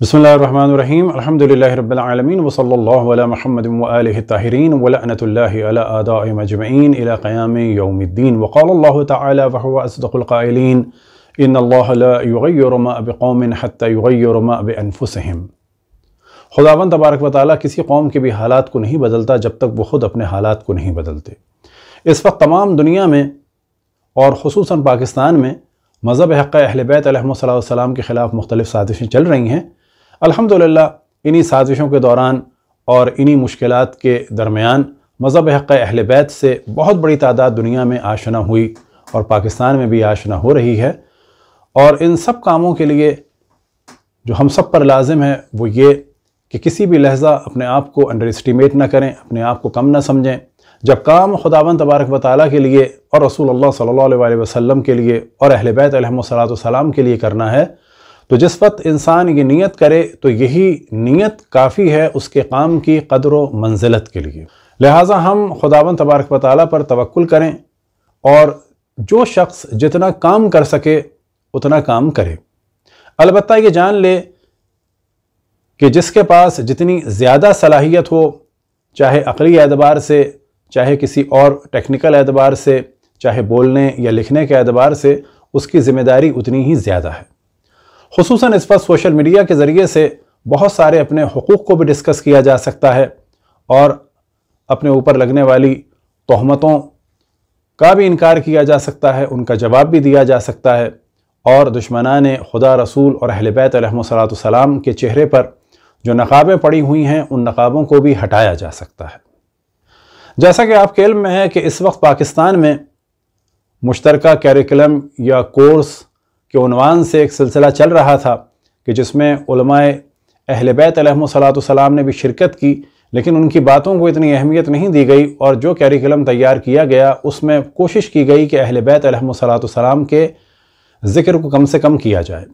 بسم الله الرحمن الرحيم الحمد لله رب العالمين وصلى الله على محمد وآله الطاهرين ولعنة الله على آدائهم أجمعين إلى قيام يوم الدين وقال الله تعالى فهو أصدق القائلين إن الله لا يغير ما بقوم حتى يغير ما بأنفسهم خداون تبارك وتعالى کسی قوم کے بھی حالات کو نہیں بدلتا جب تک وہ خود اپنے حالات کو نہیں بدلتے اس وقت تمام دنیا میں اور خصوصاً پاکستان میں مذہب حق اہل بیت علیہ السلام کے خلاف مختلف سازشیں چل رہی ہیں अल्हम्दुलिल्लाह इन्हीं साजिशों के दौरान और इन्हीं मुश्किल के दरमियान मज़हब हक़ अहल बैत से बहुत बड़ी तादाद दुनिया में आशना हुई और पाकिस्तान में भी आशना हो रही है और इन सब कामों के लिए जो हम सब पर लाजिम है वो ये कि किसी भी लहजा अपने आप को अंडर इस्टीमेट ना करें अपने आप को कम ना समझें जब काम खुदावन तबारक वाली के लिए और रसूल अल्लाह सल्लल्लाहु अलैहि वसल्लम के लिए और अहल बैत सलाम के लिए करना है तो जिस वक्त इंसान ये नीयत करे तो यही नीयत काफ़ी है उसके काम की कदर व मंजिलत के लिए लिहाजा हम खुदावन तबारक वाली पर तवक्ल करें और जो शख्स जितना काम कर सके उतना काम करे अलबत् ये जान ले कि जिसके पास जितनी ज़्यादा सलाहियत हो चाहे अकली एतबार से चाहे किसी और टेक्निकल एतबार से चाहे बोलने या लिखने के एतबार से उसकी ज़िम्मेदारी उतनी ही ज़्यादा है खसूस इस पर सोशल मीडिया के ज़रिए से बहुत सारे अपने हकूक़ को भी डिस्कस किया जा सकता है और अपने ऊपर लगने वाली तहमतों का भी इनकार किया जा सकता है उनका जवाब भी दिया जा सकता है और ने खुदा रसूल और अहल बैत सलाम के चेहरे पर जो नकाबें पड़ी हुई हैं उन नकाबों को भी हटाया जा सकता है जैसा कि आपके इल्म में है कि इस वक्त पाकिस्तान में मुश्तरक कैरिकलम या कोर्स के उनवान से एक सिलसिला चल रहा था कि जिसमें उलमाए अहल बैत सलाम ने भी शिरकत की लेकिन उनकी बातों को इतनी अहमियत नहीं दी गई और जो कैरिकुलम तैयार किया गया उसमें कोशिश की गई कि अहल बैत सलाम के ज़िक्र को कम से कम किया जाए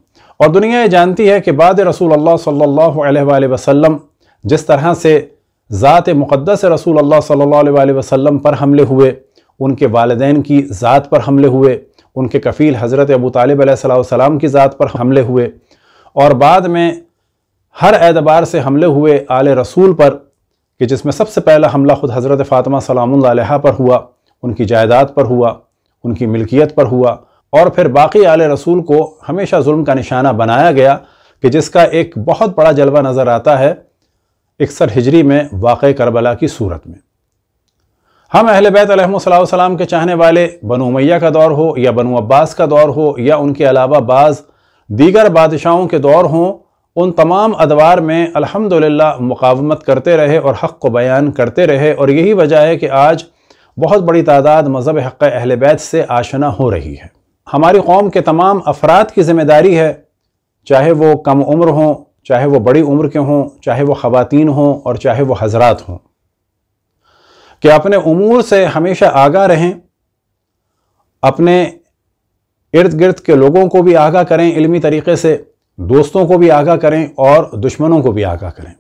और दुनिया ये जानती है कि बाद रसूल अल्लाह सल्लल्लाहु अलैहि वसल्लम जिस तरह से ज़ात मुक़दस रसूल अल्लाह सल्लल्लाहु अलैहि वसल्लम पर हमले हुए उनके वालदेन की ज़ात पर हमले हुए उनके कफ़ील हज़रत अबू तालिब सलाम की ज़ात पर हमले हुए और बाद में हर एतबार से हमले हुए आले रसूल पर कि जिसमें सबसे पहला हमला ख़ुद हज़रत फ़ातिमा सलाम पर हुआ उनकी जायदाद पर हुआ उनकी मिल्कियत पर हुआ और फिर बाकी आल रसूल को हमेशा जुल्म का निशाना बनाया गया कि जिसका एक बहुत बड़ा जलवा नज़र आता है इकसठ हिजरी में वाक़ करबला की सूरत में हम अहल बैतम के चाहने वाले बनु मैया का दौर हो या बनु अब्बास का दौर हो या उनके अलावा बाज़ दीगर बादशाहों के दौर हों उन तमाम अदवार में अल्हम्दुलिल्लाह मुकावमत करते रहे और हक़ को बयान करते रहे और यही वजह है कि आज बहुत बड़ी तादाद मज़हब हक़ अहल बैत से आशना हो रही है हमारी कौम के तमाम अफराद की ज़िम्मेदारी है चाहे वो कम उम्र हों चाहे वो बड़ी उम्र के हों चाहे वो ख़वान हों और चाहे वो हज़रा हों कि अपने उमूर से हमेशा आगा रहें अपने इर्द गिर्द के लोगों को भी आगा करें इल्मी तरीके से दोस्तों को भी आगाह करें और दुश्मनों को भी आगा करें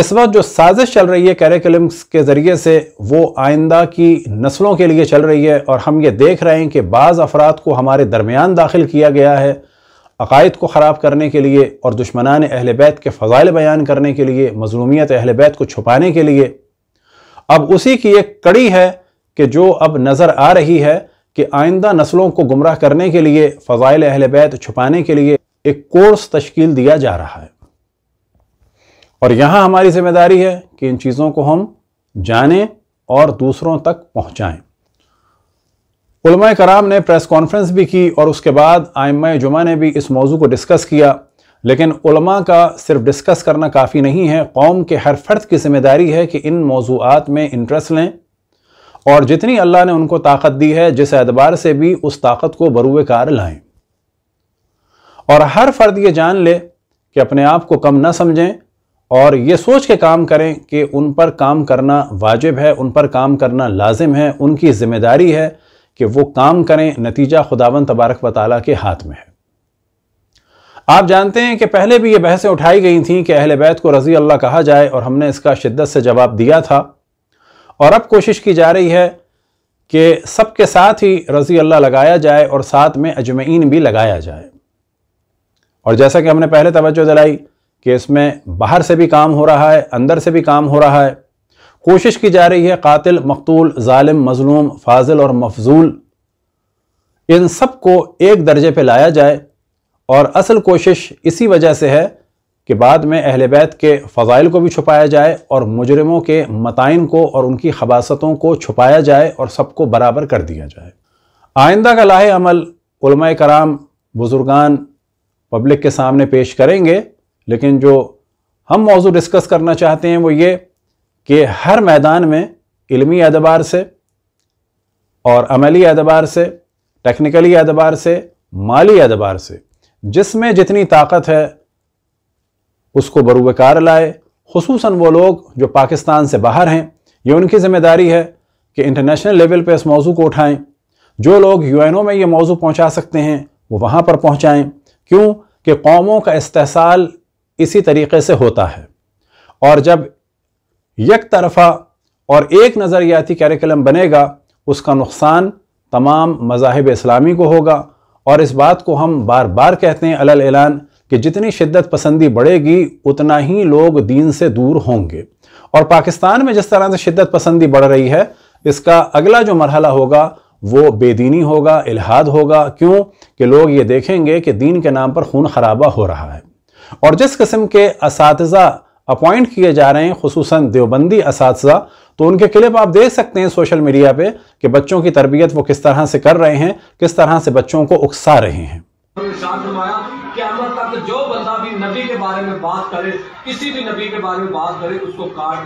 इस वक्त जो साजिश चल रही है कैरिकुलम्स के ज़रिए से वो आइंदा की नस्लों के लिए चल रही है और हम ये देख रहे हैं कि बाज़ अफराद को हमारे दरमियान दाखिल किया गया है अकायद को ख़राब करने के लिए और दुश्मनान अहल बैत के फ़जाइल बयान करने के लिए मजलूमियत अहल बैत को छुपाने के लिए अब उसी की एक कड़ी है कि जो अब नज़र आ रही है कि आइंदा नस्लों को गुमराह करने के लिए फ़ज़ाइल अहल बैत छुपाने के लिए एक कोर्स तश्कील दिया जा रहा है और यहाँ हमारी जिम्मेदारी है कि इन चीज़ों को हम जानें और दूसरों तक पहुँचाएँ कराम ने प्रेस कॉन्फ्रेंस भी की और उसके बाद आयम जुमा ने भी इस मौजू को डिस्कस किया लेकिन उलमा का सिर्फ डिस्कस करना काफ़ी नहीं है कौम के हर फर्द की जिम्मेदारी है कि इन मौजूद में इंटरेस्ट लें और जितनी अल्लाह ने उनको ताकत दी है जिस एतबार से भी उस ताकत को बरूए कार लाएं और हर फर्द ये जान ले कि अपने आप को कम ना समझें और ये सोच के काम करें कि उन पर काम करना वाजिब है उन पर काम करना लाजिम है उनकी ज़िम्मेदारी है कि वो काम करें नतीजा खुदावन तबारक वाली के हाथ में है आप जानते हैं कि पहले भी ये बहसें उठाई गई थीं कि अहल बैत को रजी अल्लाह कहा जाए और हमने इसका शिद्दत से जवाब दिया था और अब कोशिश की जा रही है कि सबके साथ ही रजी अल्लाह लगाया जाए और साथ में अजमैन भी लगाया जाए और जैसा कि हमने पहले तवज्जो दिलाई कि इसमें बाहर से भी काम हो रहा है अंदर से भी काम हो रहा है कोशिश की जा रही है कातिल मकतूल ालिम मजलूम फाजिल और मफजूल इन सब को एक दर्जे पर लाया जाए और असल कोशिश इसी वजह से है कि बाद में अहल बैत के फ़ाइल को भी छुपाया जाए और मुजरमों के मताइन को और उनकी खबासतों को छुपाया जाए और सबको बराबर कर दिया जाए आइंदा का लाहे अमल कराम बुज़ुर्गान पब्लिक के सामने पेश करेंगे लेकिन जो हम मौजू डिस्कस करना चाहते हैं वो ये कि हर मैदान में इलमी एतबार से और अमली एतबार से टेक्निकली एतबार से माली एतबार से जिसमें जितनी ताकत है उसको बरूबकार लाए खसूस वो लोग जो पाकिस्तान से बाहर हैं ये उनकी ज़िम्मेदारी है कि इंटरनेशनल लेवल पर इस मौजू को उठाएँ जो लोग यू एन ओ में ये मौजू पहुँचा सकते हैं वो वहाँ पर पहुँचाएँ क्यों कि कौमों का इस्तेसाल इसी तरीके से होता है और जब यक तरफा और एक नज़रियाती कैरिकलम बनेगा उसका नुकसान तमाम मजाहब इस्लामी को होगा और इस बात को हम बार बार कहते हैं अलल ऐलान कि जितनी शिद्दत पसंदी बढ़ेगी उतना ही लोग दीन से दूर होंगे और पाकिस्तान में जिस तरह से शिद्दत पसंदी बढ़ रही है इसका अगला जो मरहला होगा वो बेदीनी होगा इलाहाद होगा क्यों कि लोग ये देखेंगे कि दीन के नाम पर खून खराबा हो रहा है और जिस किस्म के इस अपॉइंट किए जा रहे हैं खसूस देवबंदी इस तो उनके क्लिप आप देख सकते हैं सोशल मीडिया पे कि बच्चों की तरबियत वो किस तरह से कर रहे हैं किस तरह से बच्चों को उकसा रहे हैं तक जो बंदा भी नबी के बारे में बात करे किसी भी नबी के बारे में बात करे उसको काट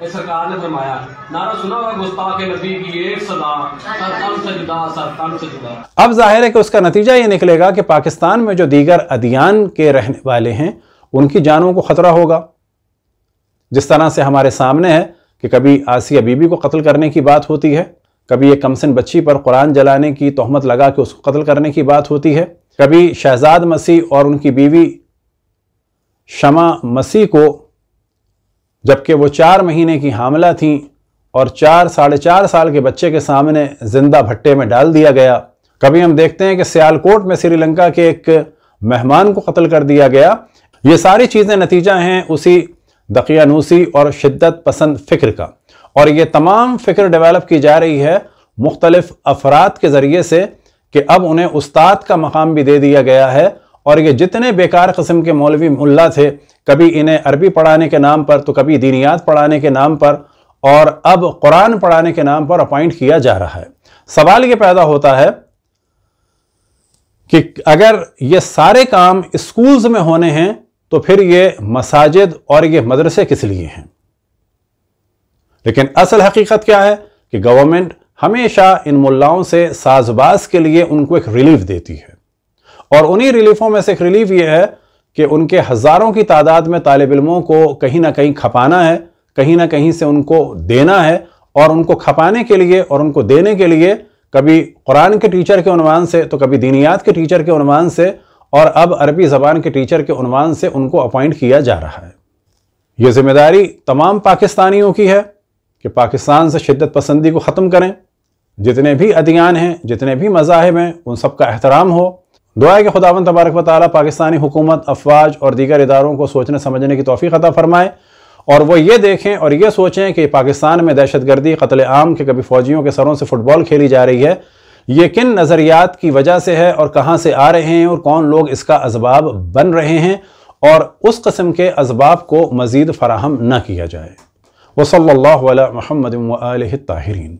के सरकार ने फरमाया नारा सुना हुआ नबी की एक से जुदा से जुदा अब जाहिर है कि उसका नतीजा ये निकलेगा कि पाकिस्तान में जो दीगर अदियान के रहने वाले हैं उनकी जानों को ख़तरा होगा जिस तरह से हमारे सामने है कि कभी आसिया बीबी को कत्ल करने की बात होती है कभी एक कमसन बच्ची पर कुरान जलाने की तहमत लगा के उसको कत्ल करने की बात होती है कभी शहजाद मसीह और उनकी बीवी शमा मसीह को जबकि वो चार महीने की हामला थी और चार साढ़े चार साल के बच्चे के सामने जिंदा भट्टे में डाल दिया गया कभी हम देखते हैं कि सियालकोट में श्रीलंका के एक मेहमान को कत्ल कर दिया गया ये सारी चीज़ें नतीजा हैं उसी दकियानूसी और शिद्दत पसंद फ़िक्र का और ये तमाम फ़िक्र डेवलप की जा रही है मुख्तलफ़ अफराद के ज़रिए से कि अब उन्हें उस्ताद का मकाम भी दे दिया गया है और ये जितने बेकार कस्म के मौलवी मुल्ला थे कभी इन्हें अरबी पढ़ाने के नाम पर तो कभी दीनियात पढ़ाने के नाम पर और अब कुरान पढ़ाने के नाम पर अपॉइंट किया जा रहा है सवाल ये पैदा होता है कि अगर ये सारे काम स्कूल्स में होने हैं तो फिर ये मसाजिद और ये मदरसे किस लिए हैं लेकिन असल हकीकत क्या है कि गवर्नमेंट हमेशा इन मुलाओं से साजबाज के लिए उनको एक रिलीफ देती है और उन्हीं रिलीफों में से एक रिलीफ ये है कि उनके हज़ारों की तादाद में तालब इलमों को कहीं ना कहीं खपाना है कहीं ना कहीं से उनको देना है और उनको खपाने के लिए और उनको देने के लिए कभी कुरान के टीचर के अनुमान से तो कभी दीनियात के टीचर के अनुमान से और अब अरबी ज़बान के टीचर के उनवान से उनको अपॉइंट किया जा रहा है यह जिम्मेदारी तमाम पाकिस्तानियों की है कि पाकिस्तान से शिद्दत पसंदी को ख़त्म करें जितने भी अदियान हैं जितने भी मजाहब हैं उन सब का एहतराम हो दुआ के खुदावन तबारक वाली पाकिस्तानी हुकूमत अफवाज और दीगर इदारों को सोचने समझने की तोफ़ी अदा फरमाएँ और वह ये देखें और ये सोचें कि पाकिस्तान में दहशत गर्दी कतल आम के कभी फ़ौजियों के सरों से फ़ुटबॉल खेली जा रही है ये किन नज़रियात की वजह से है और कहाँ से आ रहे हैं और कौन लोग इसका इसबाब बन रहे हैं और उस कस्म के इसबाब को मज़ीद फराहम न किया जाए वसल्ला महमद ताहरीन